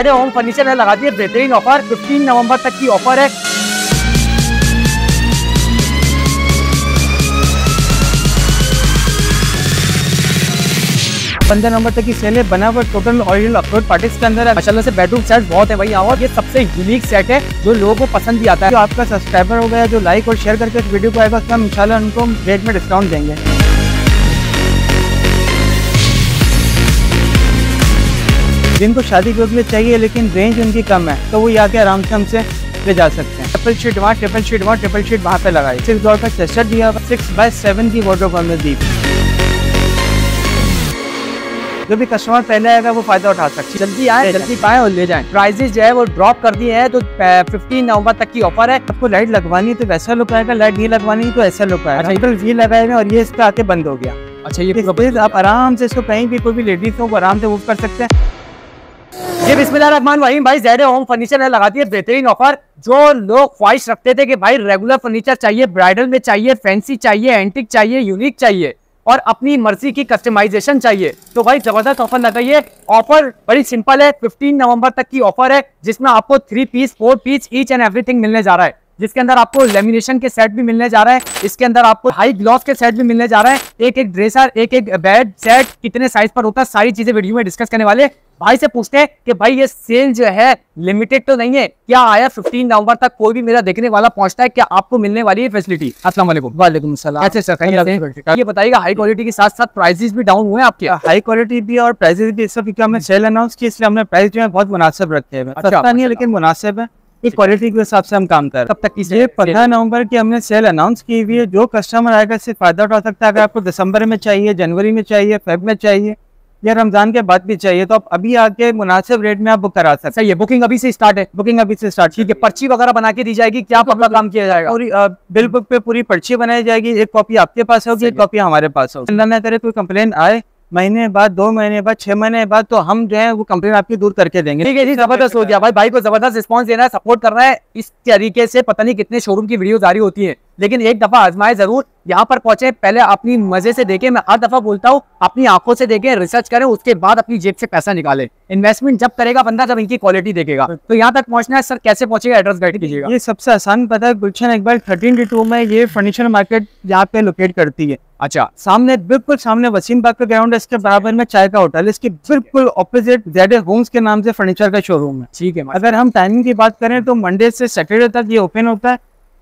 पहले home furniture ने लगा दिया बेहतरीन ऑफर 15 नवंबर तक की ऑफर है पंद्रह नंबर तक की सेल है बना हुआ टोटल ऑरिजिनल अप्रोड पार्टी के अंदर है माशाल्लाह से बेडरूम सेट बहुत है भाई और ये सबसे यूनिक सेट है जो लोगों को पसंद भी आता है जो आपका सब्सक्राइबर हो गया जो लाइक और शेयर करके इस वीडियो को आएगा तो हम इंशाल्लाह उनको रेट में डिस्काउंट देंगे जिनको शादी ग्रोथ में चाहिए लेकिन रेंज उनकी कम है तो वो आके आराम से हमसे ले जा सकते हैं ट्रिपल शीट वहाँ ट्रिपल शीट वहाँ ट्रिपल शीट वहाँ पे लगाए सिक्स डॉल का चेस्टर दिया सिक्स बाई सेवन की वाटर हमने दी जो भी कस्टमर पहले आएगा वो फायदा उठा सकते हैं जल्दी आए जल्दी पाए और ले जाएं प्राइजेज जो है वो ड्रॉप कर दिए हैं तो 15 नवंबर तक की ऑफर है आपको लाइट लगवानी तो वैसा लुक आएगा लाइट नहीं लगवानी तो ऐसा लुक आएगा अच्छा, वी लगाए हैं और ये इस पे आके बंद हो गया अच्छा ये आप आराम से इसको कहीं भी कोई भी लेडीज हो आराम से मूव कर सकते हैं बिस्मिल्लाह रहमान वहीम भाई जहर होम फर्नीचर लगाती है बेहतरीन ऑफर जो लोग ख्वाहिश रखते थे कि भाई रेगुलर फर्नीचर चाहिए ब्राइडल में चाहिए फैंसी चाहिए एंटिक चाहिए यूनिक चाहिए और अपनी मर्जी की कस्टमाइजेशन चाहिए तो भाई जबरदस्त ऑफर लगाइए ऑफर बड़ी सिंपल है फिफ्टीन नवम्बर तक की ऑफर है जिसमें आपको three piece four piece each and every मिलने जा रहा है जिसके अंदर आपको लेमिनेशन के सेट भी मिलने जा रहा है इसके अंदर आपको हाई ग्लॉस के सेट भी मिलने जा रहा है एक एक ड्रेसर एक एक बेड सेट कितने साइज पर होता है सारी चीजें वीडियो में डिस्कस करने वाले भाई से पूछते हैं कि भाई ये सेल जो है लिमिटेड तो नहीं है क्या आया 15 नवंबर तक कोई भी मेरा देखने वाला पहुंचता है क्या आपको मिलने वाली है फैसिलिटी असला वालेकुम अच्छा सर कहीं ये बताइएगा हाई क्वालिटी के साथ साथ प्राइसेस भी डाउन हुए आपके हाई क्वालिटी भी और प्राइजेस भी इस वक्त क्योंकि हमने सेल अनाउंस की इसलिए हमने प्राइस जो है बहुत मुनासिब रखे हैं अच्छा, सस्ता नहीं है लेकिन मुनासिब है इस क्वालिटी के हिसाब से हम काम कर तब तक ये पंद्रह नवंबर की हमने सेल अनाउंस की हुई है जो कस्टमर आएगा इससे फायदा उठा सकता है अगर तो- आपको दिसंबर में चाहिए जनवरी में चाहिए फेब में चाहिए या रमजान के बाद भी चाहिए तो आप अभी आके मुनासिब रेट में आप बुक करा सकते हैं बुकिंग अभी से स्टार्ट है बुकिंग अभी से स्टार्ट ठीक है पर्ची वगैरह बना के दी जाएगी क्या अपना काम किया जाएगा और बिल बुक पे पूरी पर्ची बनाई जाएगी एक कॉपी आपके पास होगी एक कॉपी हमारे पास होगी ना करे कोई कंप्लेन आए महीने बाद दो महीने बाद छह महीने बाद तो हम जो है वो कंप्लेन आपकी दूर करके देंगे ठीक है जी जबरदस्त हो गया भाई भाई को जबरदस्त रिस्पॉन्स देना है सपोर्ट करना है इस तरीके से पता नहीं कितने शोरूम की वीडियो जारी होती है लेकिन एक दफा आजमाए जरूर यहाँ पर पहुंचे पहले अपनी मजे से देखें मैं हर दफा बोलता हूँ अपनी आंखों से देखें रिसर्च करें उसके बाद अपनी जेब से पैसा निकालें इन्वेस्टमेंट जब करेगा बंदा जब इनकी क्वालिटी देखेगा तो यहाँ तक पहुंचना है सर कैसे पहुंचेगा एड्रेस गाइड कीजिएगा ये सबसे आसान पता है गुलशन एक बार थर्टीन टू में ये फर्नीचर मार्केट यहाँ पे लोकेट करती है अच्छा सामने बिल्कुल सामने वसीम बाग का ग्राउंड है इसके बराबर में चाय का होटल इसके बिल्कुल ऑपोजिट जेड होम्स के नाम से फर्नीचर का शोरूम है ठीक है अगर हम टाइमिंग की बात करें तो मंडे से सैटरडे तक ये ओपन होता है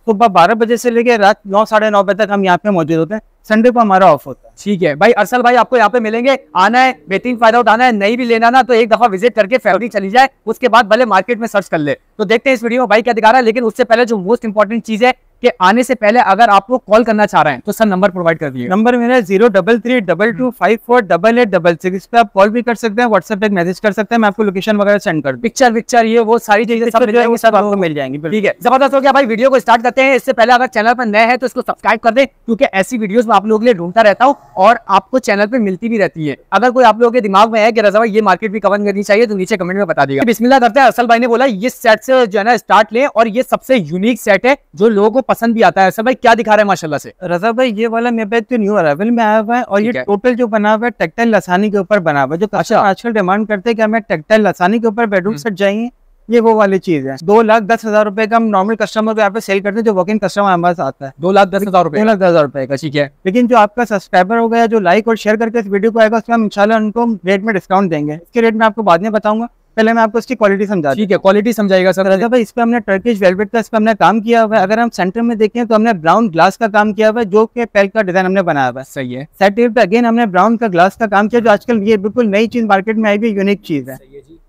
सुबह बारह बजे से लेकर रात नौ साढ़े नौ बजे तक हम यहाँ पे मौजूद होते हैं संडे को हमारा ऑफ होता है ठीक है भाई अरसल भाई आपको यहाँ पे मिलेंगे आना है बेहतरीन फायदा उठाना है नहीं भी लेना ना तो एक दफा विजिट करके फैमिली चली जाए उसके बाद भले मार्केट में सर्च कर ले तो देखते हैं इस वीडियो में भाई क्या दिखा रहा है लेकिन उससे पहले जो मोस्ट इंपॉर्टेंट चीज है कि आने से पहले अगर आप वो कॉल करना चाह रहे हैं तो सर नंबर प्रोवाइड कर दिए नंबर मेरा zero double three double two five four double eight double six पे आप कॉल भी कर सकते हैं व्हाट्सएप पे मैसेज कर सकते हैं मैं आपको लोकेशन वगैरह सेंड कर पिक्चर विक्चर ये वो सारी चीजें सब मिल जाएंगी सब आपको मिल जाएंगी ठीक है जबरदस्त हो गया भाई वीडियो को स्टार्ट करते हैं इससे पहले अगर चैनल पर नए हैं तो इसको सब्सक्राइब कर दे क्योंकि ऐसी वीडियो में आप लोगों के लिए ढूंढता रहता हूँ और आपको चैनल पर मिलती भी रहती है अगर कोई आप लोगों के दिमाग में है कि रजा ये मार्केट भी कवर करनी चाहिए तो नीचे कमेंट में बता दिया बिस्मिल्ला करते हैं असल भाई ने बोला ये सेट से जो है ना स्टार्ट लें और ये सबसे यूनिक सेट है जो लोगों को पसंद भी आता है ऐसा भाई क्या दिखा रहे हैं माशाल्लाह से रजा भाई ये वाला मेरे पे तो न्यू अरावल में आया हुआ है और ये टोटल जो बना हुआ है टेक्टाइल लसानी के ऊपर बना हुआ है जो अच्छा आजकल डिमांड करते हैं कि हमें टेक्टाइल लसानी के ऊपर बेडरूम हम्म। सेट चाहिए ये वो वाली चीज है दो लाख दस हजार रुपए का हम नॉर्मल कस्टमर को यहाँ पे सेल करते हैं जो वर्किंग कस्टमर हमारे पास आता है दो लाख दस हजार रुपए दो लाख दस हजार रुपए का ठीक है लेकिन जो आपका सब्सक्राइबर होगा जो लाइक और शेयर करके इस वीडियो को आएगा उसमें हम इंशाल्लाह उनको रेट में डिस्काउंट देंगे इसके रेट में आपको बाद में बताऊंगा पहले मैं आपको इसकी क्वालिटी समझा ठीक है क्वालिटी समझाएगा सर रजा भाई इस पर हमने टर्किश वेलवेट का इस पर हमने काम किया हुआ है अगर हम सेंटर में देखें तो हमने ब्राउन ग्लास का काम किया हुआ है जो कि पेल का डिजाइन हमने बनाया हुआ सही है सेट पे अगेन हमने ब्राउन का ग्लास का काम किया जो आजकल ये बिल्कुल नई चीज मार्केट में आई हुई यूनिक चीज है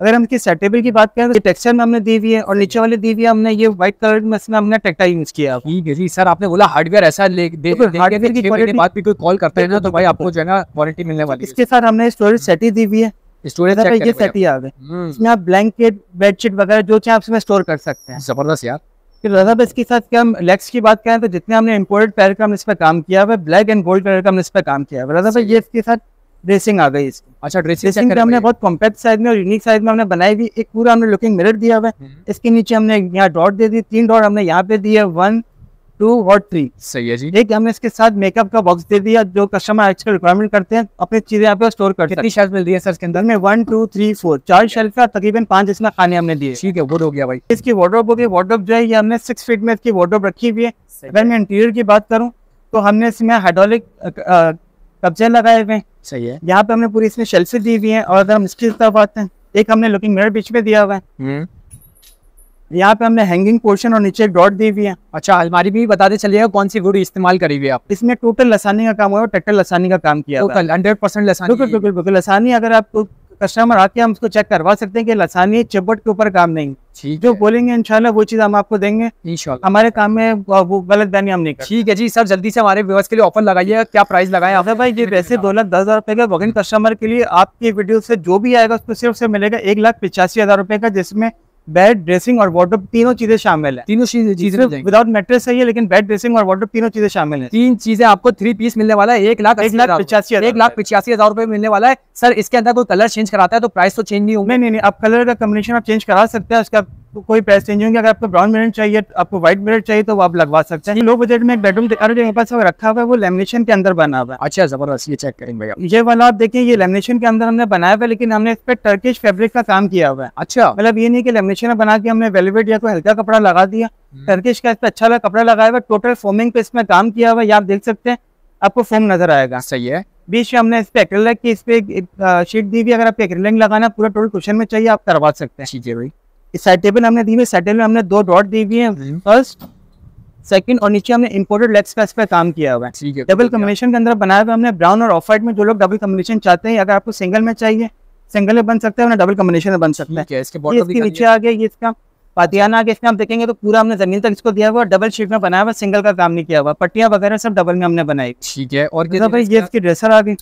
अगर हम इसकी सेटेबल की बात करें तो टेक्सचर में हमने दी हुई है और नीचे वाले दी हुई है हमने ये व्हाइट कलर में इसमें हमने टेक्टा यूज किया ठीक है जी सर आपने बोला हार्डवेयर ऐसा हार्डवेयर की बात भी कोई कॉल करते हैं ना तो भाई आपको जो है ना क्वालिटी मिलने वाली इसके साथ हमने स्टोरेज सेट ही दी हुई है स्टोरेज ये सेट ही आ गए हम्म। इसमें आप ब्लैंकेट बेडशीट वगैरह जो चाहे आप इसमें स्टोर कर सकते हैं जबरदस्त यार फिर रजा साथ क्या हम लेग्स की बात करें तो जितने हमने इम्पोर्टेड पैर का हमने इस पर काम किया हुआ है ब्लैक एंड गोल्ड कलर का हमने इस पर काम किया हुआ है रजा ये इसके साथ ड्रेसिंग आ गई इसकी अच्छा ड्रेसिंग, ड्रेसिंग हमने बहुत कॉम्पैक्ट साइज में और यूनिक साइज में हमने बनाई हुई एक पूरा हमने लुकिंग मिरर दिया हुआ है हम्म। इसके नीचे हमने यहाँ डॉट दे दी तीन डॉट हमने यहाँ पे दिए वन टू और थ्री सही है जी एक हमने इसके साथ मेकअप का बॉक्स दे दिया जो कस्टमर एक्स्ट्रा रिक्वायरमेंट करते हैं अपनी चीजें यहाँ पे स्टोर करते हैं शेल्फ मिल रही है सर इसके अंदर में वन टू थ्री फोर चार शेल्फ का तकरीबन पांच इसमें खाने हमने दिए ठीक है वो हो गया भाई इसकी वार्ड्रोप हो गई वार्ड्रोप जो है ये हमने सिक्स फीट में इसकी वार्ड्रोप रखी हुई है अगर मैं इंटीरियर की बात करूँ तो हमने इसमें हाइड्रोलिक कब्जे लगाए हुए हैं सही है यहाँ पे हमने पूरी इसमें शेल्फ दी हुई है और अगर हम इसकी तरफ आते हैं एक हमने लुकिंग मिरर बीच में दिया हुआ है हम्म। यहाँ पे हमने हैंगिंग पोर्शन और नीचे डॉट दी हुई है अच्छा अलमारी भी बताते चलिएगा कौन सी गुड़ी इस्तेमाल करी हुई है आप इसमें टोटल लसानी का काम हुआ और टक्कर लसानी का काम किया हंड्रेड परसेंट लसानी बिल्कुल बिल्कुल बिल्कुल लसानी अगर आप कस्टमर आके हम उसको चेक करवा सकते हैं कि लसानी चपट के ऊपर काम नहीं ठीक जो बोलेंगे इंशाल्लाह वो चीज हम आपको देंगे हमारे काम में वो गलत बयानी हम नहीं ठीक है जी सर जल्दी से हमारे व्यवस्था के लिए ऑफर लगाइए क्या प्राइस लगाया अगर भाई ये वैसे दो लाख दस हजार रुपए का वगन कस्टमर के लिए आपकी वीडियो से जो भी आएगा उसको सिर्फ से मिलेगा एक लाख पिचासी हजार रुपए का जिसमें बेड ड्रेसिंग और वार्ड्रोप तीनों चीजें शामिल है तीनों चीजें विदाउट मेट्रेस है लेकिन बेड ड्रेसिंग और वार्ड्रोप तीनों चीजें शामिल है तीन चीजें आपको थ्री पीस मिलने वाला है एक लाख एक लाख एक लाख पचासी हजार रुपए मिलने वाला है सर इसके अंदर कोई कलर चेंज कराता है तो प्राइस तो चेंज नहीं होगा नहीं नहीं आप कलर का कम्बिनेशन आप चेंज करा सकते हैं उसका आपको कोई प्राइस चेंज होंगे अगर आपको ब्राउन मिरर चाहिए आपको व्हाइट मिरर चाहिए तो आप लगवा सकते हैं लो बजट में एक बेडरूम और जो पास रखा हुआ है वो लेमिनेशन के अंदर बना हुआ है अच्छा जबरदस्त ये चेक करेंगे भैया ये वाला आप देखिए ये लेमिनेशन के अंदर हमने बनाया हुआ है लेकिन हमने इस पर टर्किश फेब्रिक का काम किया हुआ है अच्छा मतलब ये नहीं की लेमिनेशन बना के हमने वेलवेट या कोई हल्का कपड़ा लगा दिया टर्किश हम्म। का इस पर अच्छा कपड़ा लगाया हुआ टोटल फोमिंग पे इसमें काम किया हुआ है आप देख सकते हैं आपको फोम नजर आएगा सही है बीच में हमने इस पे एक्रेलिक की इस पे शीट दी भी अगर आपको एक्रेलिक लगाना पूरा टोटल क्वेश्चन में चाहिए आप करवा सकते हैं ठीक भाई इस साइड टेबल हमने दी हुई साइड टेबल में हमने दो डॉट दी हुई है फर्स्ट सेकंड और नीचे हमने इंपोर्टेड लेग्स का इस पर काम किया हुआ है डबल तो कम्बिनेशन के अंदर बनाया हुआ हमने ब्राउन और ऑफ वाइट में जो लोग डबल कम्बिनेशन चाहते हैं अगर आपको सिंगल में चाहिए सिंगल में बन सकता है डबल कम्बिनेशन में बन सकता है इसके नीचे आ गया ये इसका पातियाना आगे इसमें आप देखेंगे तो पूरा हमने जमीन तक इसको दिया हुआ डबल शीट में बनाया हुआ सिंगल का काम नहीं किया हुआ पट्टिया वगैरह सब डबल में हमने बनाई ठीक है और तो भाई ये इसकी ड्रेसर आ गई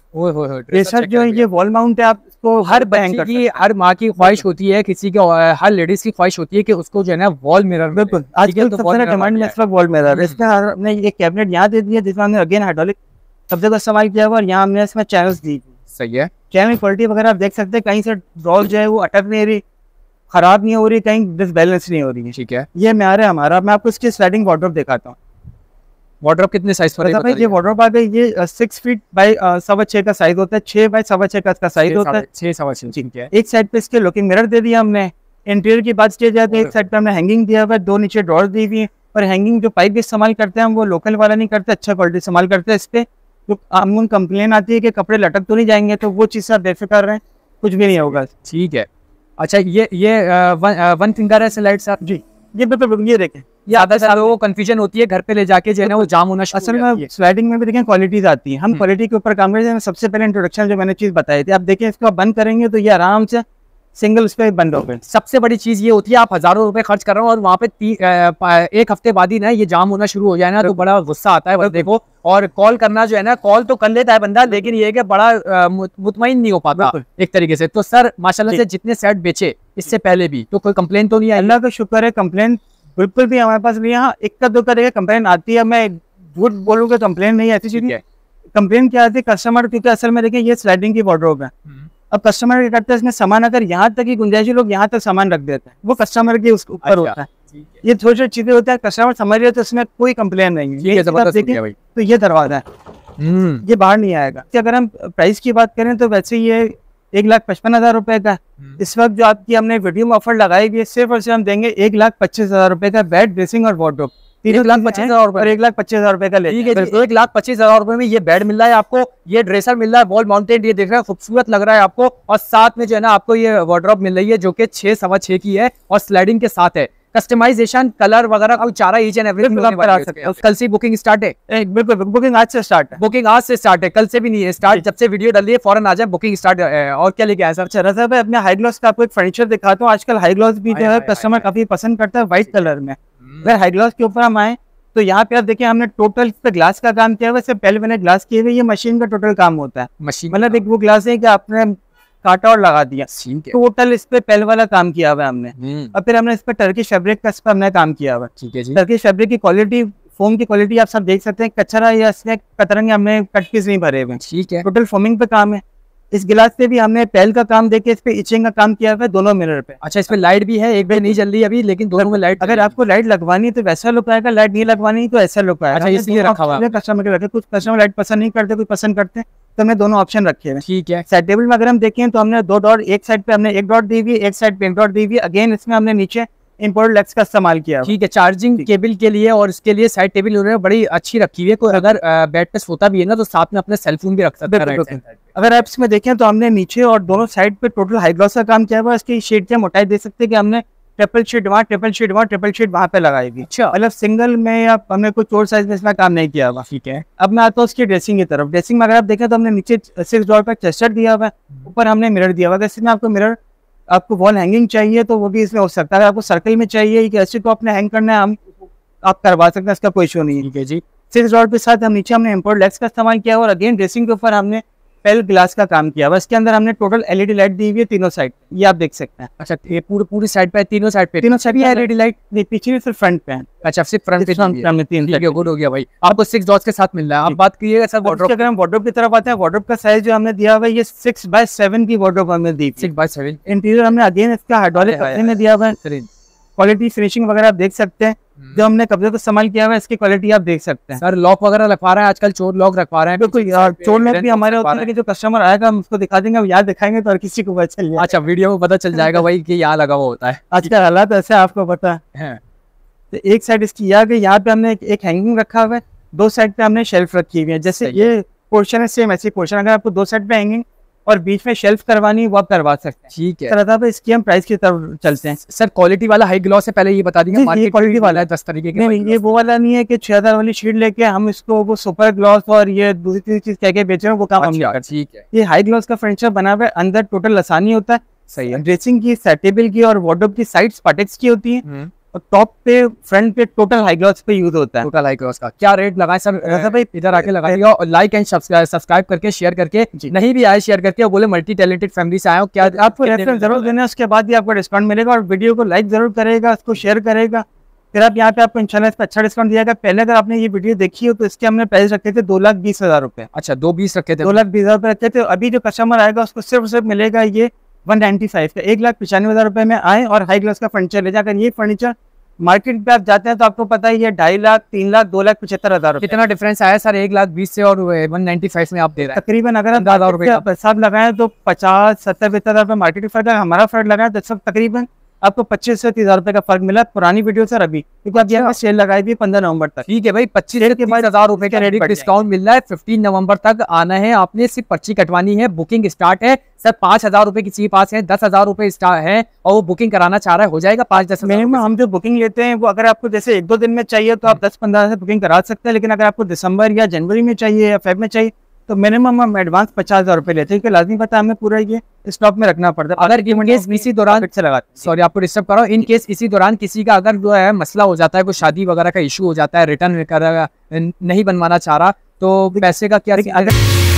ड्रेसर जो है ये वॉल माउंट है आप इसको हर बहन की हर माँ की ख्वाहिश होती है किसी के हर लेडीज की ख्वाहिश होती है कि उसको जो है ना वॉल मिरर बिल्कुल आजकल तो सबसे डिमांड में वॉल मिरर इसमें हमने ये कैबिनेट यहाँ दे दिया जिसमें हमने अगेन हाइड्रोलिक सब्जेक्ट का इस्तेमाल किया हुआ और यहाँ हमने इसमें चैनल दी सही है चैनल क्वालिटी वगैरह आप देख सकते हैं कहीं से ड्रॉल जो है वो अटक नहीं रही खराब नहीं हो रही कहीं डिसबैलेंस नहीं हो रही है ठीक है ये मैार है हमारा मैं आपको इसकी स्लाइडिंग वाटर दिखाता हूँ वार्ड्रॉप कितने साइज पर है ये वार्ड्रॉप आ गई ये सिक्स फीट बाय सवा छः का साइज होता है छः बाय सवा छः का इसका साइज होता है छः सवा छः ठीक है एक साइड पे इसके लुकिंग मिरर दे दिया हमने इंटीरियर की बात की जाए तो एक साइड पे हमने हैंगिंग दिया हुआ है दो नीचे ड्रॉर दी हुई है और हैंगिंग जो पाइप इस्तेमाल करते हैं हम वो लोकल वाला नहीं करते अच्छा क्वालिटी इस्तेमाल करते हैं इस पर जो अमून कंप्लेन आती है कि कपड़े लटक तो नहीं जाएंगे तो वो चीज़ आप बेफिक्र रहे हैं कुछ भी नहीं होगा ठीक है अच्छा ये ये वन फिंगर है स्लाइड सर जी ये ये देखें ज्यादा से वो कंफ्यूजन होती है घर पे ले जाके जो है ना वो जाम होना असल में स्लाइडिंग में भी देखें क्वालिटीज आती है हम क्वालिटी हम्म। के ऊपर काम हैं सबसे पहले इंट्रोडक्शन जो मैंने चीज बताई थी आप देखें इसको बंद करेंगे तो ये आराम से सिंगल पर बंद हो गए सबसे बड़ी चीज़ ये होती है आप हज़ारों रुपए खर्च कर रहे हो और वहाँ पे ती, एक हफ्ते बाद ही ना ये जाम होना शुरू हो जाए ना तो बड़ा गुस्सा आता है देखो और कॉल करना जो है ना कॉल तो कर लेता है बंदा लेकिन ये कि बड़ा मुतमिन नहीं हो पाता एक तरीके से तो सर माशाला से जितने सेट बेचे इससे पहले भी तो कोई कंप्लेन तो नहीं है अल्लाह का शुक्र है कम्प्लेन बिल्कुल भी हमारे पास नहीं यहाँ इक्का दुक्का देखिए कम्प्लेन आती है मैं झूठ बोलूँगा कंप्लेन नहीं आती चीज़ कंप्लेन क्या आती है कस्टमर क्योंकि असल में देखें ये स्लाइडिंग की बॉर्डर है हम्म। अब कस्टमर क्या करता है इसमें सामान अगर यहाँ तक ही गुंजाइश लोग यहाँ तक सामान रख देते हैं वो कस्टमर के ऊपर अच्छा। होता है ये छोटे छोटे चीजें होते हैं कस्टमर समझ रहे तो इसमें कोई कंप्लेन नहीं है तो ये दरवाजा है हम्म। ये बाहर नहीं आएगा अगर हम प्राइस की बात करें तो वैसे ये एक लाख पचपन हजार रुपए का हम्म। इस वक्त जो आपकी हमने वीडियो में ऑफर लगाई हुई है सिर्फ और सिर्फ हम देंगे एक लाख पच्चीस हजार रुपए का बेड ड्रेसिंग और वार्ड्रोप एक लाख पच्चीस हजार रुपए एक लाख पच्चीस हजार का ले है एक लाख पच्चीस हजार रुपए में ये बेड मिल रहा है आपको ये ड्रेसर मिल रहा है वॉल माउंटेड ये देख रहे हैं खूबसूरत लग रहा है आपको और साथ में जो है ना आपको ये वार्ड्रॉप मिल रही है जो कि छह सवा छह की है और स्लाइडिंग के साथ है कस्टमाइजेशन कलर वगैरह अब चारा ईच एंड एवरीथिंग करा सकते हैं कल से बुकिंग स्टार्ट है बिल्कुल बुकिंग आज से स्टार्ट है बुकिंग आज से स्टार्ट है कल से भी नहीं है स्टार्ट जब से वीडियो डाली है फॉरन आ जाए बुकिंग स्टार्ट और क्या लेके आया सर अच्छा अपने हाई ग्लॉस का आपको एक फर्नीचर दिखाता हूँ आजकल हाई ग्लॉस भी जो है कस्टमर काफी पसंद करता है व्हाइट कलर में अगर हाई ग्लास के ऊपर हम आए तो यहाँ पे आप देखिए हमने टोटल पे ग्लास का काम किया वैसे पहले मैंने ग्लास किए हुए ये मशीन का टोटल काम होता है मशीन मतलब एक वो ग्लास है कि आपने काटा और लगा दिया टोटल इस पे पहले वाला काम किया हुआ हमने और हम्म। फिर हमने इस पे टर्की शेब्रिक का इस पर हमने काम किया हुआ है शेब्रिक की क्वालिटी फोम की क्वालिटी आप सब देख सकते हैं कचरा या इसमें कतरंग हमने कट पीस नहीं भरे हुए ठीक है टोटल फोमिंग पे काम है इस गिलास पे भी हमने पहल का काम देके इस पे इचिंग का काम किया हुआ है दोनों मिरर पे अच्छा इस पे लाइट भी है एक बार नहीं जल रही अभी लेकिन दोनों में लाइट अगर आपको लाइट लगवानी है तो वैसा लुक आएगा लाइट नहीं लगवानी तो ऐसा लुक आएगा अच्छा इसलिए रखा हुआ कस्टमर के कुछ कस्टमर लाइट पसंद नहीं करते कुछ पसंद करते तो हमने दोनों ऑप्शन रखे हैं ठीक है साइड टेबल में अगर हम देखें तो हमने दो डॉट एक साइड पे हमने एक डॉट दी हुई एक साइड पे एक डॉट दी हुई अगेन इसमें हमने नीचे इम्पोर्ट लेग्स का इस्तेमाल किया ठीक है चार्जिंग केबल के लिए और इसके लिए साइड टेबल उन्होंने बड़ी अच्छी रखी हुई है कोई अगर बेड पे सोता भी है ना तो साथ में अपने सेलफोन भी रख सकते हैं अगर आप इसमें देखें तो हमने नीचे और दोनों साइड पे टोटल हाईग्लास का काम किया हुआ है इसकी शेड की मोटाई दे सकते हैं कि हमने ट्रिपल शीट वहाँ ट्रिपल शीट वहाँ ट्रिपल शीट वहाँ पे लगाएगी अच्छा मतलब सिंगल में या हमने कोई चोर साइज में इसमें काम नहीं किया हुआ ठीक है अब मैं आता हूँ उसकी ड्रेसिंग की तरफ ड्रेसिंग में अगर आप देखें तो हमने नीचे सिक्स डॉल पर चेस्टर दिया हुआ है हम्म। ऊपर हमने मिरर दिया हुआ है जैसे मैं आपको मिरर आपको वॉल हैंगिंग चाहिए तो वो भी इसमें हो सकता है आपको सर्कल में चाहिए ऐसे को आपने हैंग करना है हम आप करवा सकते हैं इसका कोई इशू नहीं है जी सिक्स रॉड के साथ हम नीचे हमने इम्पोर्ट लेग्स का इस्तेमाल किया और अगेन ड्रेसिंग के ऊपर हमने पेल ग्लास का काम किया हुआ इसके अंदर हमने टोटल एलईडी लाइट दी हुई है तीनों साइड ये आप देख सकते हैं अच्छा ये पूरी पूरी साइड पे तीनों साइड पे तीनों साइड एलईडी लाइट पीछे सिर्फ अच्छा, फ्रंट पे है अच्छा सिर्फ फ्रंट पे तीन गुड हो गया भाई आपको सिक्स डॉट्स के साथ मिल रहा है आप बात करिएगा सर वार्ड्रोप अगर हम वार्ड्रोप की तरफ आते हैं वार्ड्रोप का साइज जो हमने दिया हुआ है ये सिक्स बाय सेवन की वार्ड्रोप हमने दी सिक्स बाय सेवन इंटीरियर हमने अगेन इसका हाइड्रोलिक में दिया हुआ है क्वालिटी फिनिशिंग वगैरह आप देख सकते हैं हम्म। जो हमने कब्जे को संभाल किया हुआ इसकी क्वालिटी आप देख सकते हैं सर लॉक वगैरह रखवा रहे हैं आजकल चोर लॉक रखवा रहे हैं बिल्कुल चोर लॉक भी हमारे होते हैं जो कस्टमर आएगा हम उसको दिखा देंगे हम दिखाएंगे तो किसी को पता चल अच्छा वीडियो में पता चल जाएगा भाई की यहाँ लगा हुआ होता है आजकल हालात ऐसे आपको पता है हाँ। तो एक साइड इसकी है यहाँ पे हमने एक हैंगिंग रखा हुआ है दो साइड पे हमने शेल्फ रखी हुई है जैसे ये पोर्शन है सेम ऐसे पोर्शन अगर आपको दो साइड पे हैंगिंग और बीच में शेल्फ करवानी है वो आप करवा सकते हैं ठीक है इसकी हम प्राइस की तरफ चलते हैं सर क्वालिटी वाला हाई ग्लॉस है पहले ये बता दीजिए मार्केट क्वालिटी वाला है दस तरीके के नहीं ये वो वाला नहीं है कि छह हजार वाली शीट लेके हम इसको वो सुपर ग्लॉस और ये दूसरी तीसरी चीज कह के बेच रहे हैं वो काम अच्छा, हम ठीक है ये हाई ग्लॉस का फर्नीचर बना हुआ है अंदर टोटल आसानी होता है सही है ड्रेसिंग की सेटेबल की और वार्डरोब की साइड्स पटेक्स की होती है हम्म। और टॉप पे फ्रंट पे टोटल हाई ग्लॉस पे यूज होता है टोटल हाई ग्लॉस का क्या रेट लगाए सर रजा भाई इधर आके लगाइएगा और लाइक एंड सब्सक्राइब करके शेयर करके नहीं भी आए शेयर करके बोले मल्टी टैलेंटेड फैमिली से आए हो क्या आपको रेफरेंस जरूर देना उसके बाद भी आपको डिस्काउंट मिलेगा और वीडियो को लाइक जरूर करेगा उसको शेयर करेगा फिर आप यहाँ पे आपको इंशाल्लाह इस पर अच्छा डिस्काउंट दिया जाएगा पहले अगर आपने ये वीडियो देखी हो तो इसके हमने प्राइस रखे थे दो लाख बीस हजार रुपए अच्छा दो बीस रखे थे दो लाख बीस हजार रुपए रखे थे अभी जो कस्टमर आएगा उसको सिर्फ सिर्फ मिलेगा ये वन नाइनटी फाइव का एक लाख पचानवे हजार रुपए में आए और हाई ग्लास का फर्नीचर ले जाकर ये फर्नीचर मार्केट पे आप जाते हैं तो आपको पता ही है ढाई लाख तीन लाख दो लाख पचहत्तर हजार कितना डिफरेंस आया सर एक लाख बीस से और वन नाइनटी फाइव में आप दे रहे हैं तकरीबन अगर आप हजार रुपए हिसाब लगाए तो पचास सत्तर पचहत्तर मार्केट फर्क हमारा फर्क लगाए तो सब तकरीबन आपको पच्चीस से तीस हजार रुपए का फर्क मिला पुरानी वीडियो से अभी क्योंकि आप यहाँ सेल अच्छा। लगाई थी पंद्रह नवंबर तक ठीक है भाई पच्चीस के बाद हजार रुपए का रेडी डिस्काउंट मिल रहा है फिफ्टीन नवंबर तक आना है आपने सिर्फ पर्ची कटवानी है बुकिंग स्टार्ट है सर पांच हजार रुपए किसी चीज पास है दस हजार रुपए है और वो बुकिंग कराना चाह रहा है हो जाएगा पांच दस में हम जो बुकिंग लेते हैं वो अगर आपको जैसे एक दो दिन में चाहिए तो आप हाँ। दस पंद्रह से बुकिंग करा सकते हैं लेकिन अगर आपको दिसंबर या जनवरी में चाहिए या फेब में चाहिए तो मिनिमम हम एडवांस पचास हजार रुपए लेते हैं क्योंकि लाजमी पता हमें पूरा ये स्टॉक में रखना पड़ता है अगर इन केस इसी दौरान फिर से लगा सॉरी आपको डिस्टर्ब करो इन केस इसी दौरान किसी का अगर जो है मसला हो जाता है कोई शादी वगैरह का इशू हो जाता है रिटर्न नहीं बनवाना चाह रहा तो पैसे का क्या अगर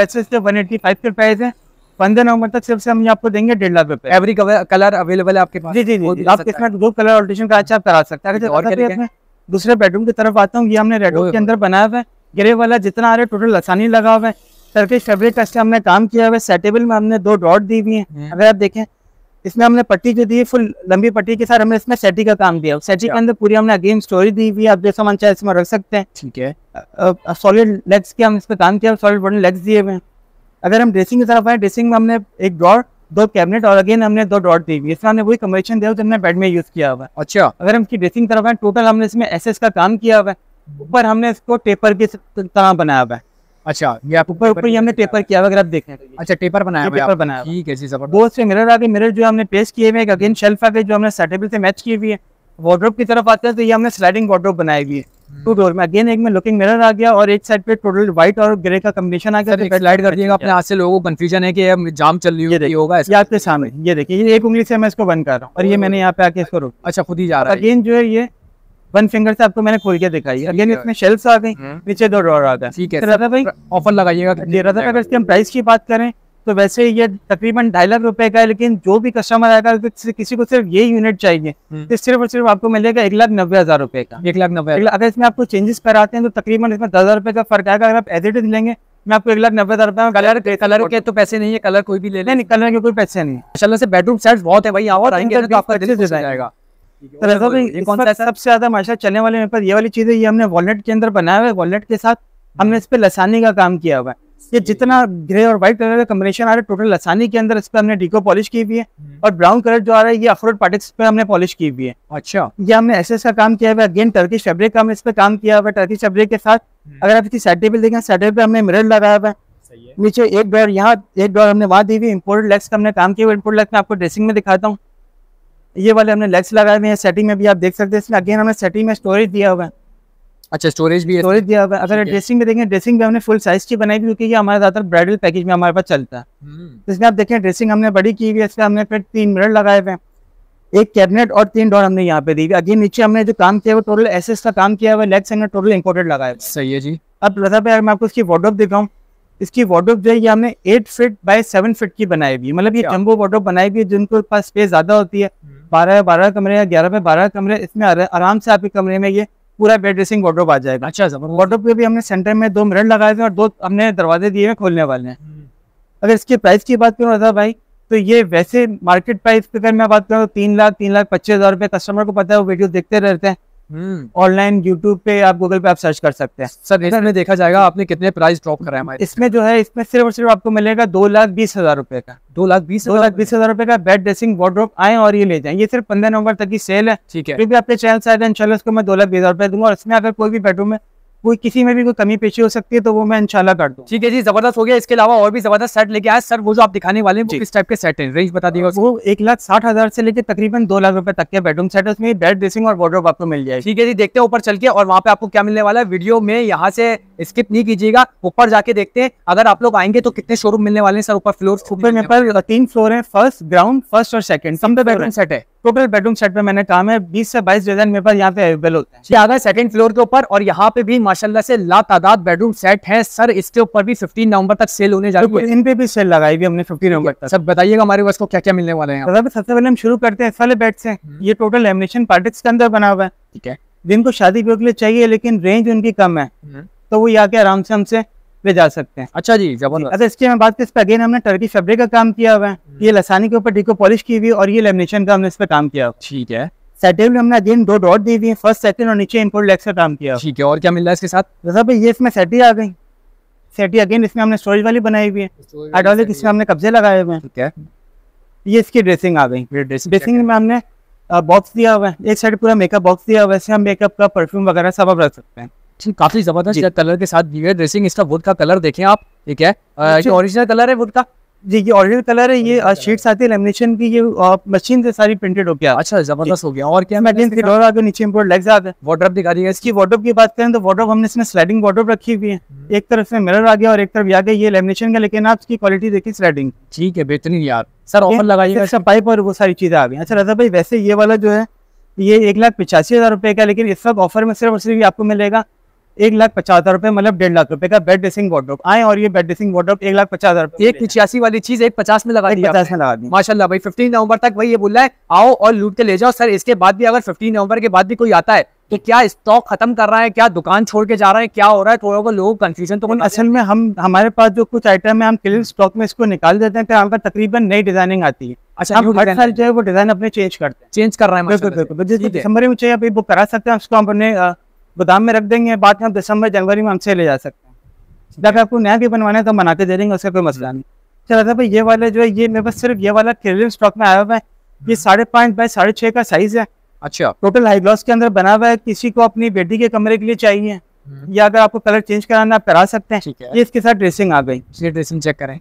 पैसे से वन एट्टी फाइव के प्राइस है पंद्रह नवंबर तक सिर्फ से हम आपको देंगे डेढ़ लाख रुपए एवरी कलर अवेलेबल है आपके पास जी जी जी आप इसमें दो कलर ऑल्टेशन का अच्छा करा सकते हैं और दूसरे बेडरूम की तरफ आता हूँ ये हमने रेड के अंदर बनाया हुआ है ग्रे वाला जितना आ रहा है टोटल आसानी लगा हुआ है टर्किश फेब्रिक का हमने काम किया हुआ है सेटेबल में हमने दो डॉट दी हुई है हम्म। अगर आप देखें इसमें हमने पट्टी जो दी है फुल लंबी पट्टी के साथ हमने इसमें सेटी का काम दिया सेटी अच्छा। के अंदर पूरी हमने अगेन स्टोरी दी हुई आप जैसा मन चाहे इसमें रख सकते हैं ठीक है सॉलिड लेग्स के हम इसमें काम किया सॉलिड बॉडी लेग्स दिए हुए अगर हम ड्रेसिंग की तरफ आए ड्रेसिंग में हमने एक ड्रॉट दो कैबिनेट और अगेन हमने दो डॉट दी हुई इसमें हमने वही कम्बिनेशन दिया जो हमने बेड में यूज किया हुआ है अच्छा अगर हम इसकी ड्रेसिंग तरफ आए टोटल हमने इसमें एस का काम किया हुआ है ऊपर हमने इसको पेपर की तरह बनाया हुआ है अच्छा ये आप ऊपर ऊपर ही हमने पेपर किया अगर आप देखें अच्छा पेपर बनाया पेपर बनाया ठीक है जी जबरदस्त बहुत से मिरर आगे मिरर जो हमने पेश किए हुए अगेन शेल्फ आगे जो हमने सेटेबल से मैच किए हुए हैं वार्ड्रोप की तरफ आते हैं तो ये हमने स्लाइडिंग वार्ड्रोप बनाई हुई है टू हम्म। डोर तो में अगेन एक में लुकिंग मिरर आ गया और एक साइड पे टोटल व्हाइट और ग्रे का कम्बिनेशन आ गया तो स्लाइड कर दिएगा अपने हाथ से लोगों को कंफ्यूजन है कि जाम चल रही होगी होगा ये आपके सामने ये देखिए ये एक उंगली से मैं इसको बंद कर रहा हूँ और ये मैंने यहाँ पे आके इसको रोक अच्छा खुद ही जा तो रहा है अगेन जो है ये वन फिंगर से आपको मैंने खोल के दिखाई अगेन इसमें शेल्फ आ गई हम्म। नीचे दो ड्रॉर आ गया ठीक है तो भाई ऑफर लगाइएगा था अगर इसकी हम प्राइस की बात करें तो वैसे ये तकरीबन ढाई लाख रुपए का है लेकिन जो भी कस्टमर आएगा तो किसी को सिर्फ ये यूनिट चाहिए हम्म। तो सिर्फ और सिर्फ आपको मिलेगा एक लाख नब्बे हजार रुपए का एक लाख नब्बे अगर इसमें आपको चेंजेस कराते हैं तो तकरीबन इसमें दस हजार रुपए का फर्क आएगा अगर आप एज इट इज लेंगे मैं आपको एक लाख नब्बे हजार रुपए कलर कलर के तो पैसे नहीं है कलर कोई भी ले लें कलर के कोई पैसे नहीं है बेडरूम सेट बहुत है भाई आवाज आएंगे तो आपका डिजाइन आएगा तो भाई तो कौन सा सबसे ज्यादा माशा चलने वाले मेरे पास ये वाली चीज है ये हमने वॉलेट के अंदर बनाया हुआ है वॉलेट के साथ हमने इस पर लसानी का काम किया हुआ है ये जितना ग्रे और व्हाइट कलर का कम्बिनेशन आ रहा है टोटल लसानी के अंदर इस पर हमने डीको पॉलिश की हुई है हम्म। और ब्राउन कलर जो आ रहा है ये अखरोट पार्टिक्स पे हमने पॉलिश की हुई है अच्छा ये हमने एस का काम किया हुआ है अगेन टर्किश फेब्रिक का हमने इस पर काम किया हुआ है टर्किश फेब्रिक के साथ हम्म। अगर आप इसकी साइड टेबल देखें साइड पे हमने मिरर लगाया हुआ है नीचे एक डॉर यहाँ एक डॉर हमने वहाँ दी हुई इम्पोर्टेड लेग्स का हमने काम किया हुआ इम्पोर्ट लेग्स में आपको ड्रेसिंग में दिखाता हूँ ये वाले हमने लेग्स लगाए हुए हैं सेटिंग में भी आप देख सकते हैं इसमें अगेन हमने सेटिंग में स्टोरेज दिया हुआ है अच्छा स्टोरेज भी स्टोरेज दिया हुआ है अगर ड्रेसिंग में देखें ड्रेसिंग भी हमने फुल साइज की बनाई हुई क्योंकि ये हमारा ज्यादातर ब्राइडल पैकेज में हमारे पास चलता है हम्म। तो इसमें आप देखें ड्रेसिंग हमने बड़ी की हुई है इसमें हमने फिर तीन मिरर लगाए हुए हैं एक कैबिनेट और तीन डोर हमने यहाँ पे दी हुई अगेन नीचे हमने जो काम किया वो टोटल एस का काम किया हुआ है लेग्स हमने टोटल इंपोर्टेड लगाया सही है जी अब रजा मैं आपको इसकी वार्डरोब दिखाऊँ इसकी वार्डरोब जो है ये हमने eight feet by seven feet की बनाई हुई मतलब ये जम्बो वार्डरोब बनाई हुई है जिनके पास स्पेस ज्यादा होती है हम्म। बारह बारह कमरे या ग्यारह में बारह कमरे इसमें आराम से आपके कमरे में ये पूरा बेड ड्रेसिंग वार्ड्रोप आ जाएगा अच्छा वार्ड्रोप पे भी हमने सेंटर में दो मिरर लगाए थे और दो हमने दरवाजे दिए हैं खोलने वाले हैं हम्म। अगर इसके प्राइस की बात करूँ रजा भाई तो ये वैसे मार्केट प्राइस पे अगर मैं बात करूँ तो तीन लाख तीन लाख पच्चीस हज़ार रुपये कस्टमर को पता है वो वीडियो देखते रहते हैं ऑनलाइन हम्म। यूट्यूब पे आप गूगल पे आप सर्च कर सकते हैं सर इसमें देखा जाएगा आपने कितने प्राइस ड्रॉप कराया हमारे इसमें जो है इसमें सिर्फ और सिर्फ आपको मिलेगा दो लाख बीस हजार रुपए का दो लाख बीस दो लाख बीस हजार रुपए का बेड ड्रेसिंग वार्ड्रोप आए और ये ले जाए ये सिर्फ पंद्रह नवंबर तक की सेल है ठीक है फिर भी आपके चैनल से आए चलो उसको मैं दो लाख बीस हजार रुपए दूंगा और इसमें अगर कोई भी बेडरूम में कोई किसी में भी कोई कमी पेशी हो सकती है तो वो मैं इंशाल्लाह कर दूँ ठीक है जी जबरदस्त हो गया इसके अलावा और भी जबरदस्त सेट लेके आए सर वो जो आप दिखाने वाले हैं किस टाइप के सेट है रेंज बता दीजिए वो एक लाख साठ हजार से लेकर तकरीबन दो लाख रुपए तक के बेडरूम सेट है उसमें बेड ड्रेसिंग और वार्ड्रोप आपको मिल जाए ठीक है जी देखते हैं ऊपर चल के और वहाँ पे आपको क्या मिलने वाला है वीडियो में यहाँ से स्किप नहीं कीजिएगा ऊपर जाके देखते हैं अगर आप लोग आएंगे तो कितने शोरूम मिलने वाले हैं सर ऊपर फ्लोर ऊपर मेरे पास तीन फ्लोर है फर्स्ट ग्राउंड फर्स्ट और सेकंड सब बेडरूम सेट है टोटल बेडरूम सेट पे मैंने काम है बीस से बाईस डिजाइन मेरे पास यहाँ पे अवेलेबल होते हैं सेकंड फ्लोर के ऊपर और यहाँ पे भी माशाल्लाह से ला तादाद बेडरूम सेट है सर इसके ऊपर भी 15 नवंबर तक सेल होने जा रही है इन पे भी सेल लगाई हुई हमने 15 नवंबर तक सब बताइएगा हमारे पास को क्या क्या मिलने वाले हैं सबसे पहले हम शुरू करते हैं वाले बेड से हम्म। ये टोटल लेमिनेशन पार्टिक्स के अंदर बना हुआ है ठीक है जिनको शादी के लिए चाहिए लेकिन रेंज उनकी कम है हम्म। तो वो यहाँ के आराम से हमसे वे जा सकते हैं अच्छा जी जबरदस्त अच्छा इसकी हम बात करें इस पर अगेन हमने टर्की फेब्रिक का काम किया हुआ है हम्म। ये लसानी के ऊपर डिको पॉलिश की हुई और ये लेमिनेशन का हमने इस पर काम किया ठीक है सेटेबल हमने अगेन दो डॉट दी हुई है फर्स्ट सेकंड और नीचे इम्पोर्ट लेग से काम किया ठीक है और क्या मिल रहा है इसके साथ जैसा भाई ये इसमें सेटी आ गई सेटी अगेन इसमें हमने स्टोरेज वाली बनाई हुई है हाइड्रोलिक इसमें हमने कब्जे लगाए हुए हैं ठीक है ये इसकी ड्रेसिंग आ गई ड्रेसिंग में हमने बॉक्स दिया हुआ है एक साइड पूरा मेकअप बॉक्स दिया हुआ है इसमें हम मेकअप का परफ्यूम वगैरह सब आप रख सकते हैं काफी जबरदस्त कलर के साथ दी है ड्रेसिंग इसका वुड का कलर देखें आप ठीक है ओरिजिनल कलर अच्छा। है वुड का जी ये ऑरिजिनल कलर है ये शीट्स आती है लेमिनेशन की ये मशीन से सारी प्रिंटेड हो गया अच्छा जबरदस्त हो गया और क्या मैं आगे नीचे इम्पोर्ट लग जाता है वार्ड्रोप दिखा रही है इसकी वार्ड्रोप की बात करें तो वार्ड्रोप हमने इसमें स्लाइडिंग वार्ड्रोप रखी हुई है हम्म। एक तरफ से मिरर आ गया और एक तरफ आ गया ये लेमिनेशन का लेकिन आप इसकी क्वालिटी देखिए स्लाइडिंग ठीक है बेहतरीन यार सर ऑफर लगाइए अच्छा पाइप और वो सारी चीजें आ गई अच्छा रजा भाई वैसे ये वाला जो है ये एक लाख पिचासी हजार रुपए का लेकिन इस वक्त ऑफर में सिर्फ और सिर्फ आपको मिलेगा एक लाख पचास हजार रुपए मतलब डेढ़ लाख रुपए का बेड ड्रेसिंग वार्ड्रोप आए और ये बेड ड्रेसिंग वार्ड्रोप एक लाख पचास हजार एक पिछयासी वाली चीज एक पचास में लगा दिया में लगा दी माशाल्लाह भाई फिफ्टीन नवंबर तक वही ये बोल रहा है आओ और लूट के ले जाओ सर इसके बाद भी अगर फिफ्टीन नवंबर के बाद भी कोई आता है तो क्या स्टॉक खत्म कर रहा है क्या दुकान छोड़ के जा रहा है क्या हो रहा है थोड़ा बहुत लोग कंफ्यूजन तो असल में हम हमारे पास जो कुछ आइटम है हम क्लियर स्टॉक में इसको निकाल देते हैं फिर हमारे पास तकरीबन नई डिजाइनिंग आती है अच्छा हम जो है वो डिजाइन अपने चेंज करते हैं चेंज कर रहे हैं दिसंबर में चाहिए वो करा सकते हैं उसको हम अपने गोदाम में रख देंगे बाद में दिसंबर जनवरी में हमसे ले जा सकते हैं जब आपको नया भी बनवाना है तो हम बना के दे देंगे उसका कोई मसला हम्म। नहीं चला था भाई ये वाले जो है ये मेरे पास सिर्फ ये वाला क्रेडिम स्टॉक में आया हुआ है ये हम्म। साढ़े पाँच बाई साढ़े छः का साइज है अच्छा टोटल हाई ग्लॉस के अंदर बना हुआ है किसी को अपनी बेटी के कमरे के लिए चाहिए हम्म। या अगर आपको कलर चेंज कराना आप करा सकते हैं ये इसके साथ ड्रेसिंग आ गई ड्रेसिंग चेक करें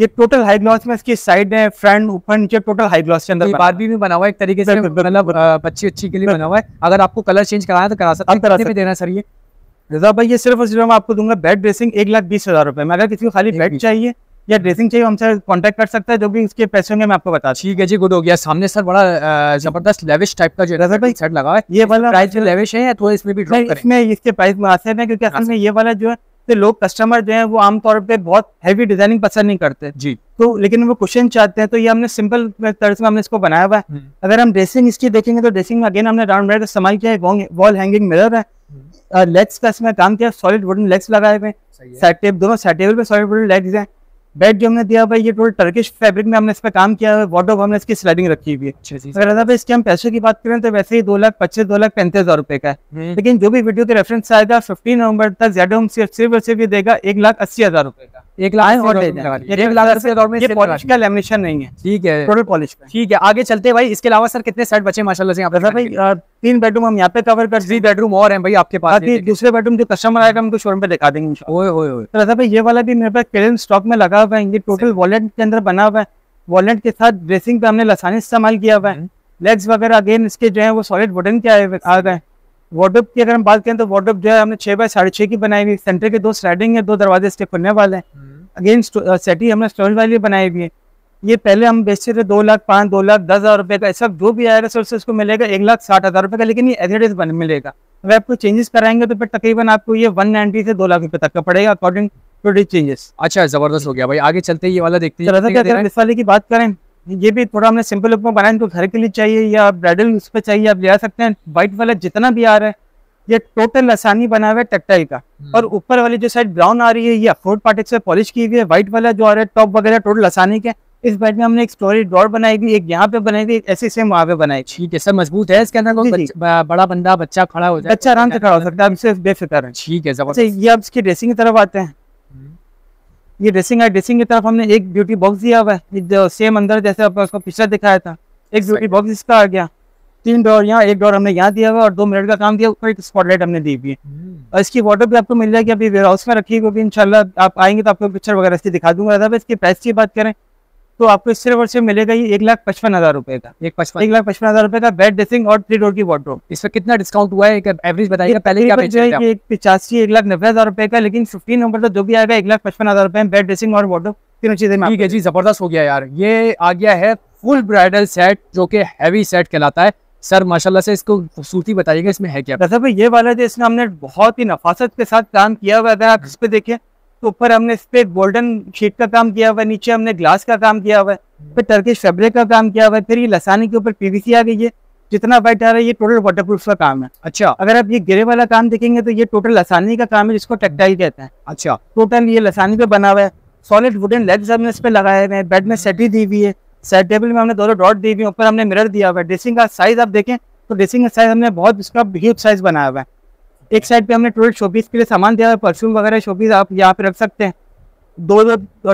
ये टोटल हाई ग्लॉस में इसकी साइड है फ्रंट ऊपर नीचे टोटल हाई ग्लॉस के अंदर बार तो में बना हुआ है एक तरीके से मतलब बच्ची अच्छी के लिए बना हुआ है अगर आपको कलर चेंज कराना है तो करा सकते हैं देना सर ये रजा भाई ये सिर्फ और सिर्फ मैं आपको दूंगा बेड ड्रेसिंग एक लाख बीस हजार रुपए में अगर किसी को खाली बेड चाहिए या ड्रेसिंग चाहिए हमसे कांटेक्ट कर सकता है जो भी इसके पैसे होंगे मैं आपको बता ठीक है जी गुड हो गया सामने सर बड़ा जबरदस्त लेविश टाइप का जो है भाई सेट लगा है ये वाला प्राइस लेविश है तो इसमें भी इसमें इसके प्राइस में आसान है क्योंकि हाँ, ये वाला जो है तो लोग कस्टमर जो है वो आमतौर पे बहुत हैवी डिजाइनिंग पसंद नहीं करते जी तो लेकिन वो क्वेश्चन चाहते हैं तो ये हमने सिंपल तर्ज में हमने इसको बनाया हुआ है हम्म। अगर हम ड्रेसिंग इसकी देखेंगे तो ड्रेसिंग में अगेन हमने राउंड मिरर इस्तेमाल किया है वॉल हैंगिंग मिरर है लेग्स हम्म। का इसमें काम किया सॉलिड वुडन लेग्स लगाए हुए दोनों सेट टेबल पे सॉलिड वुडन लेग्स हैं बेड जो हमने दिया भाई ये टोटल टर्किश फैब्रिक में हमने इस पर काम किया है वार्डोब हमने इसकी स्लाइडिंग रखी हुई है अच्छा अगर भाई इसके हम पैसे की बात करें तो वैसे ही दो लाख पच्चीस दो लाख पैंतीस हजार रुपए का है हम्म। लेकिन जो भी वीडियो के रेफरेंस आएगा फिफ्टीन नवंबर तक ज्यादा हम सिर्फ सिर्फ ये देगा एक लाख अस्सी हजार रुपए एक लाख और एक लाख का लेमिनेशन नहीं है ठीक है टोटल पॉलिश का ठीक है आगे चलते भाई इसके अलावा सर कितने सेट बचे माशाल्लाह से यहाँ भाई तीन बेडरूम हम यहाँ पे कवर कर थ्री बेडरूम और हैं भाई आपके पास हाँ, दूसरे बेडरूम जो कस्टमर आएगा हमको तो शोरूम पे दिखा देंगे ओए ओए ओए तो भाई ये वाला भी मेरे पास क्लियरेंस स्टॉक में लगा हुआ है ये टोटल वॉलेट के अंदर बना हुआ है वॉलेट के साथ ड्रेसिंग पे हमने लसानी इस्तेमाल किया हुआ है लेग्स हम्म। वगैरह अगेन इसके जो है वो सॉलिड वुडन के आ गए वार्डअप की अगर हम बात करें तो वार्डअप जो है हमने छः बाय साढ़े छः की बनाई हुई सेंटर के दो स्लाइडिंग है दो दरवाजे इसके खुलने वाले हैं हम्म। अगेन सेटी हमने स्टोरेज वाली बनाई हुई है ये पहले हम बेचते थे दो लाख पाँच दो लाख दस हज़ार रुपये का ऐसा जो भी आएगा सोर्स उसको मिलेगा एक लाख साठ हज़ार रुपये का लेकिन ये एज बन मिलेगा अगर आपको चेंजेस कराएंगे तो फिर तकरीबन आपको ये वन नाइनटी से दो लाख रुपये तक का पड़ेगा अकॉर्डिंग टू डी चेंजेस अच्छा जबरदस्त हो गया भाई आगे चलते ये वाला देखते हैं इस वाले की बात करें ये भी थोड़ा हमने सिंपल लुक में बनाया इनको घर के लिए चाहिए या ब्राइडल उस पर चाहिए आप ले आ सकते हैं व्हाइट वाला जितना भी आ रहा है ये टोटल आसानी बना हुआ है टेक्टाइल का हम्म। और ऊपर वाली जो साइड ब्राउन आ रही है ये अफोर्ड पार्टिक्स पे पॉलिश की गई है व्हाइट वाला जो आ रहा है टॉप वगैरह टोटल आसानी के इस बेड में हमने एक स्टोरी ड्रॉर बनाई थी एक यहाँ पे बनाई थी ऐसे सेम वहाँ पे बनाई ठीक है सर मजबूत है इसके अंदर बड़ा बंदा बच्चा खड़ा हो जाए बच्चा आराम से खड़ा हो सकता है बेफिक्रे बेफिक्र ठीक है अच्छा, ये अब इसकी ड्रेसिंग की तरफ आते हैं ये ड्रेसिंग है ड्रेसिंग की तरफ हमने एक ब्यूटी बॉक्स दिया हुआ है सेम अंदर जैसे उसको पिछला दिखाया था एक ब्यूटी बॉक्स इसका आ गया तीन डॉर यहाँ एक डॉर हमने यहाँ दिया हुआ और दो मिनट का काम दिया ऊपर एक स्पॉटलाइट हमने दी हुई है hmm. और इसकी वाटर भी आपको मिल जाएगी अभी वेयर हाउस में रखी होगी इनशाला आप आएंगे तो आपको पिक्चर वगैरह इसकी दिखा दूंगा इसके इसकी प्राइस की बात करें तो आपको सिर्फ और सिर्फ मिलेगा ही एक लाख पचपन हजार रुपए का एक पचपन एक लाख पचपन हजार रुपए का बेड ड्रेसिंग और थ्री डोर की वार्ड्रोब इस पर कितना डिस्काउंट हुआ है एक एवरेज बताइए पहले क्या बेच रहे एक पिचासी एक लाख नब्बे हजार रुपए का लेकिन फिफ्टीन नंबर तो जो भी आएगा एक लाख पचपन हजार रुपए बेड ड्रेसिंग और वार्ड्रोब तीनों चीजें ठीक है जी जबरदस्त हो गया यार ये आ गया है फुल ब्राइडल सेट जो कि हैवी सेट कहलाता है सर माशाल्लाह से इसको खूबसूरती बताइएगा इसमें है क्या भाई ये वाला जो इसमें हमने बहुत ही नफासत के साथ काम किया हुआ अगर आप हम्म। इस पे देखें तो ऊपर हमने इस पे गोल्डन शीट का काम किया हुआ है नीचे हमने ग्लास का काम किया हुआ है फिर टर्किश फैब्रिक का काम किया हुआ है फिर ये लसानी के ऊपर पीवीसी आ गई है जितना वाइट आ रहा है ये टोटल वाटरप्रूफ का काम है अच्छा अगर आप ये गिरे वाला काम देखेंगे तो ये टोटल लसानी का काम है जिसको टेक्टाइल कहते हैं अच्छा टोटल ये लसानी पे बना हुआ है सॉलिड वुडन लेग्स हमने इस पे लगाए हुए हैं बेड में सेटी दी हुई है सेट टेबल में हमने दोनों डॉट दी हुई है ऊपर हमने मिरर दिया हुआ है ड्रेसिंग का साइज आप देखें तो ड्रेसिंग का साइज हमने बहुत इसका ह्यूज साइज बनाया हुआ है एक साइड पे हमने टोटल शोपीस के लिए सामान दिया है परफ्यूम वगैरह शोपीस आप यहाँ पे रख सकते हैं दो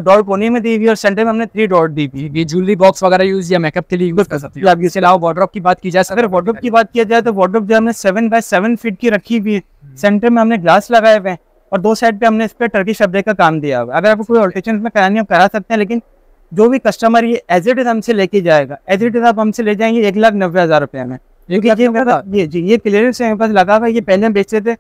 डॉट कोने में दी हुई और सेंटर में हमने थ्री डॉट दी हुई ये ज्वेलरी बॉक्स वगैरह यूज या मेकअप के लिए यूज कर सकते हैं आप इसके अलावा वार्ड्रॉप की बात की जाए अगर वार्ड्रॉप की बात किया जाए तो वार्ड्रॉप जो हमने सेवन बाय सेवन फीट की रखी हुई है सेंटर हम्म। में हमने ग्लास लगाए हुए हैं और दो साइड पे हमने इस पर टर्की शब्दे का काम दिया हुआ अगर आपको कोई ऑल्टेशन में करानी हो करा सकते हैं लेकिन जो भी कस्टमर ये एज इट इज हमसे लेके जाएगा एज इट इज आप हमसे ले जाएंगे एक लाख नब्बे हज़ार रुपये में ये लगा हुआ ये पहले हम बेचते थे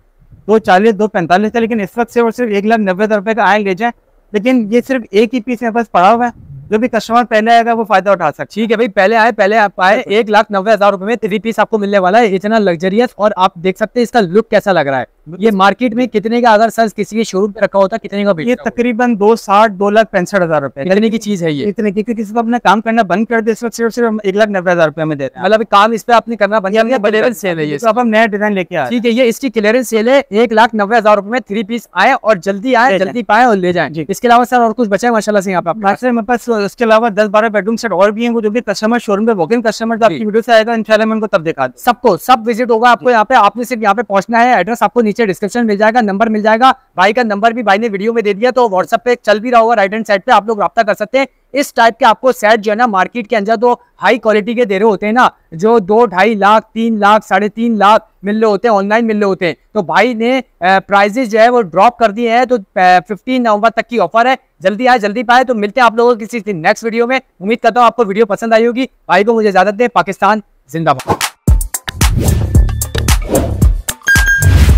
दो चालीस दो पैंतालीस था लेकिन इस वक्त से और सिर्फ एक लाख नब्बे रुपए का आयल ले जाए लेकिन ये सिर्फ एक ही पीस मेरे पास पड़ा हुआ है जो भी कस्टमर पहले आएगा वो फायदा उठा सकता ठीक है भाई पहले आए पहले आप आए एक लाख नब्बे हजार रुपए में थ्री पीस आपको मिलने वाला है इतना लग्जरियस और आप देख सकते हैं इसका लुक कैसा लग रहा है ये मार्केट मतलब में कितने का अगर सर किसी के शोरूम पे रखा होता कितने का ये तकरीबन दो साठ दो लाख पैंसठ हजार रुपए कितने की चीज है ये इतने की किसी को अपना काम करना बंद कर दे सिर्फ सिर्फ एक लाख नब्बे हजार रुपए में दे रहे मतलब काम इस पे आपने करना बंद किया सेल है ये तो हम नया डिजाइन लेके आए ठीक है ये इसकी क्लियरेंस सेल है एक लाख नब्बे हजार रुपए में थ्री पीस आए और जल्दी आए जल्दी पाए और ले जाए इसके अलावा सर और कुछ बचाए माशाला से यहाँ पे मेरे पास इसके अलावा दस बारह बेडरूम सेट और भी है जो भी कस्टमर शोरूम पे वॉकिंग कस्टमर आपकी वीडियो से आएगा इन मैं उनको तब दिखा सबको सब विजिट होगा आपको यहाँ पे आपने सिर्फ यहाँ पे पहुंचना है एड्रेस आपको नीचे नीचे डिस्क्रिप्शन मिल जाएगा नंबर मिल जाएगा भाई का नंबर भी भाई ने वीडियो में दे दिया तो व्हाट्सअप पे चल भी रहा होगा राइट एंड साइड पे आप लोग रब्ता कर सकते हैं इस टाइप के आपको सेट जो है ना मार्केट के अंदर तो हाई क्वालिटी के दे रहे होते हैं ना जो दो ढाई लाख तीन लाख साढ़े तीन लाख मिल रहे होते हैं ऑनलाइन मिल रहे होते हैं तो भाई ने प्राइजेस जो है वो ड्रॉप कर दिए हैं तो फिफ्टीन नवंबर तक की ऑफर है जल्दी आए जल्दी पाए तो मिलते हैं आप लोगों को किसी नेक्स्ट वीडियो में उम्मीद करता हूँ आपको वीडियो पसंद आई होगी भाई को मुझे इजाजत दें पाकिस्तान जिंदाबाद